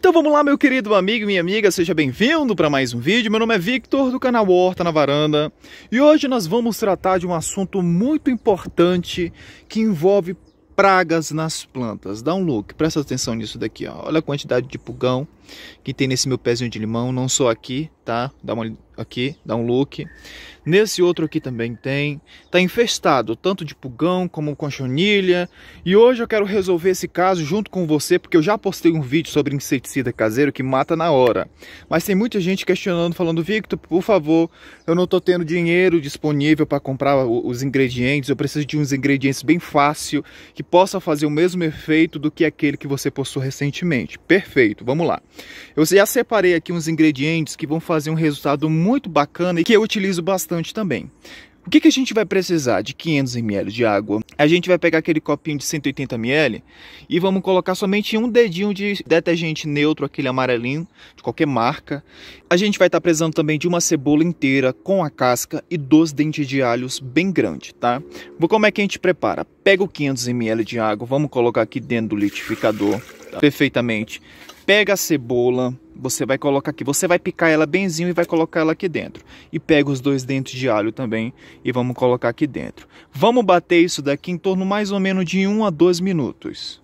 Então vamos lá, meu querido amigo e minha amiga, seja bem-vindo para mais um vídeo. Meu nome é Victor, do canal Horta na Varanda, e hoje nós vamos tratar de um assunto muito importante que envolve pragas nas plantas. Dá um look, presta atenção nisso daqui, ó. olha a quantidade de pulgão que tem nesse meu pezinho de limão, não só aqui, tá? Dá uma aqui, dá um look. Nesse outro aqui também tem. Está infestado tanto de pulgão como conchonilha. E hoje eu quero resolver esse caso junto com você, porque eu já postei um vídeo sobre inseticida caseiro que mata na hora. Mas tem muita gente questionando, falando, Victor, por favor, eu não estou tendo dinheiro disponível para comprar os ingredientes. Eu preciso de uns ingredientes bem fácil, que possa fazer o mesmo efeito do que aquele que você postou recentemente. Perfeito, vamos lá. Eu já separei aqui uns ingredientes que vão fazer um resultado muito bacana e que eu utilizo bastante importante também. O que, que a gente vai precisar de 500 ml de água? A gente vai pegar aquele copinho de 180 ml e vamos colocar somente um dedinho de detergente neutro, aquele amarelinho, de qualquer marca. A gente vai estar tá precisando também de uma cebola inteira com a casca e dois dentes de alhos bem grande, tá? Como é que a gente prepara? Pega o 500 ml de água, vamos colocar aqui dentro do liquidificador tá? perfeitamente. Pega a cebola, você vai colocar aqui, você vai picar ela benzinho e vai colocar ela aqui dentro. E pega os dois dentes de alho também e vamos colocar aqui dentro. Vamos bater isso daqui em torno mais ou menos de 1 a 2 minutos.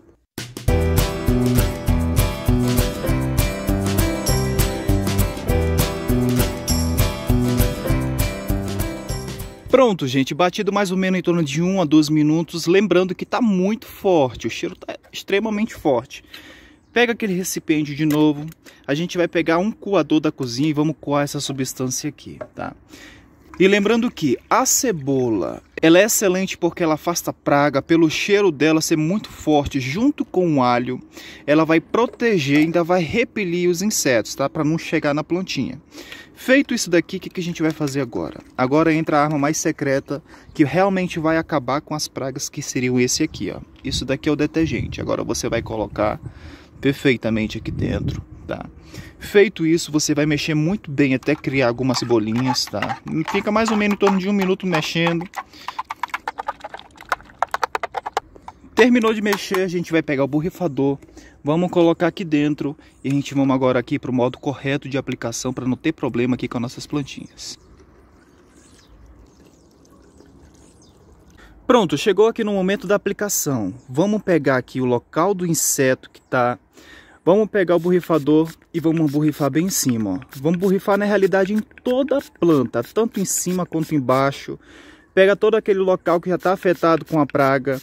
Pronto, gente, batido mais ou menos em torno de 1 a 2 minutos, lembrando que está muito forte, o cheiro está extremamente forte. Pega aquele recipiente de novo. A gente vai pegar um coador da cozinha e vamos coar essa substância aqui, tá? E lembrando que a cebola, ela é excelente porque ela afasta praga, pelo cheiro dela ser muito forte, junto com o alho, ela vai proteger, ainda vai repelir os insetos, tá? Para não chegar na plantinha. Feito isso daqui, o que, que a gente vai fazer agora? Agora entra a arma mais secreta, que realmente vai acabar com as pragas, que seriam esse aqui, ó. Isso daqui é o detergente. Agora você vai colocar perfeitamente aqui dentro, tá? Feito isso, você vai mexer muito bem até criar algumas bolinhas, tá? Fica mais ou menos em torno de um minuto mexendo. Terminou de mexer, a gente vai pegar o borrifador, vamos colocar aqui dentro e a gente vamos agora aqui para o modo correto de aplicação para não ter problema aqui com as nossas plantinhas. Pronto, chegou aqui no momento da aplicação. Vamos pegar aqui o local do inseto que está. Vamos pegar o borrifador e vamos borrifar bem em cima. Ó. Vamos borrifar na realidade em toda a planta, tanto em cima quanto embaixo. Pega todo aquele local que já está afetado com a praga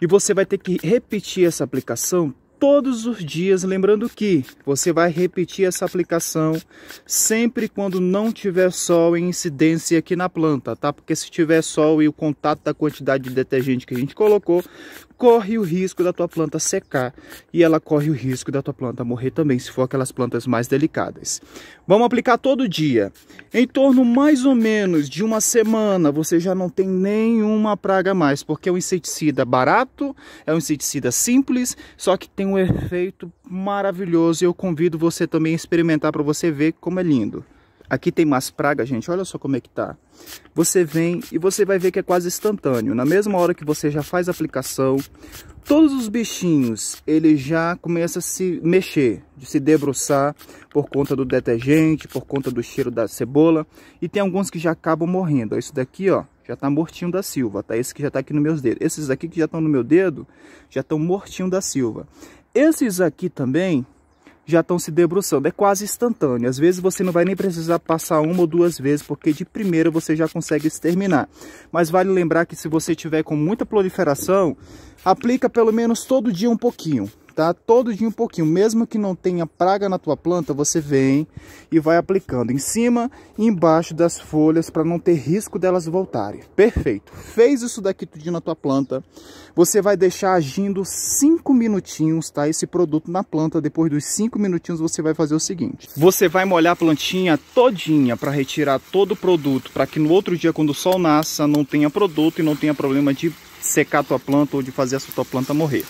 e você vai ter que repetir essa aplicação todos os dias, lembrando que você vai repetir essa aplicação sempre quando não tiver sol em incidência aqui na planta, tá? Porque se tiver sol e o contato da quantidade de detergente que a gente colocou, corre o risco da tua planta secar e ela corre o risco da tua planta morrer também, se for aquelas plantas mais delicadas. Vamos aplicar todo dia. Em torno mais ou menos de uma semana, você já não tem nenhuma praga mais, porque é um inseticida barato, é um inseticida simples, só que tem um um efeito maravilhoso. Eu convido você também a experimentar para você ver como é lindo. Aqui tem mais praga, gente. Olha só como é que tá. Você vem e você vai ver que é quase instantâneo. Na mesma hora que você já faz a aplicação, todos os bichinhos, ele já começa a se mexer, de se debruçar por conta do detergente, por conta do cheiro da cebola. E tem alguns que já acabam morrendo. Esse daqui, ó, já tá mortinho da Silva, tá? Esse que já tá aqui nos meus dedos. Esses aqui que já estão no meu dedo, já estão mortinho da Silva. Esses aqui também já estão se debruçando, é quase instantâneo. Às vezes você não vai nem precisar passar uma ou duas vezes, porque de primeira você já consegue exterminar. Mas vale lembrar que se você tiver com muita proliferação, aplica pelo menos todo dia um pouquinho tá? Todo dia um pouquinho, mesmo que não tenha praga na tua planta, você vem e vai aplicando em cima e embaixo das folhas para não ter risco delas voltarem. Perfeito. Fez isso daqui tudinho na tua planta, você vai deixar agindo 5 minutinhos, tá? Esse produto na planta, depois dos 5 minutinhos você vai fazer o seguinte. Você vai molhar a plantinha todinha para retirar todo o produto, para que no outro dia quando o sol nasça não tenha produto e não tenha problema de secar a tua planta ou de fazer a tua planta morrer.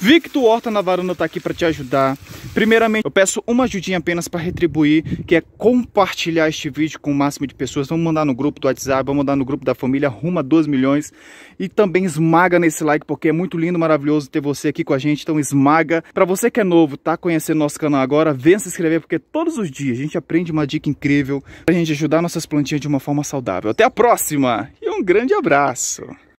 Victor Horta na varanda está aqui para te ajudar. Primeiramente, eu peço uma ajudinha apenas para retribuir, que é compartilhar este vídeo com o máximo de pessoas. Vamos mandar no grupo do WhatsApp, vamos mandar no grupo da família, arruma 2 milhões. E também esmaga nesse like, porque é muito lindo, maravilhoso ter você aqui com a gente. Então esmaga. Para você que é novo, tá conhecendo nosso canal agora, venha se inscrever, porque todos os dias a gente aprende uma dica incrível para a gente ajudar nossas plantinhas de uma forma saudável. Até a próxima e um grande abraço!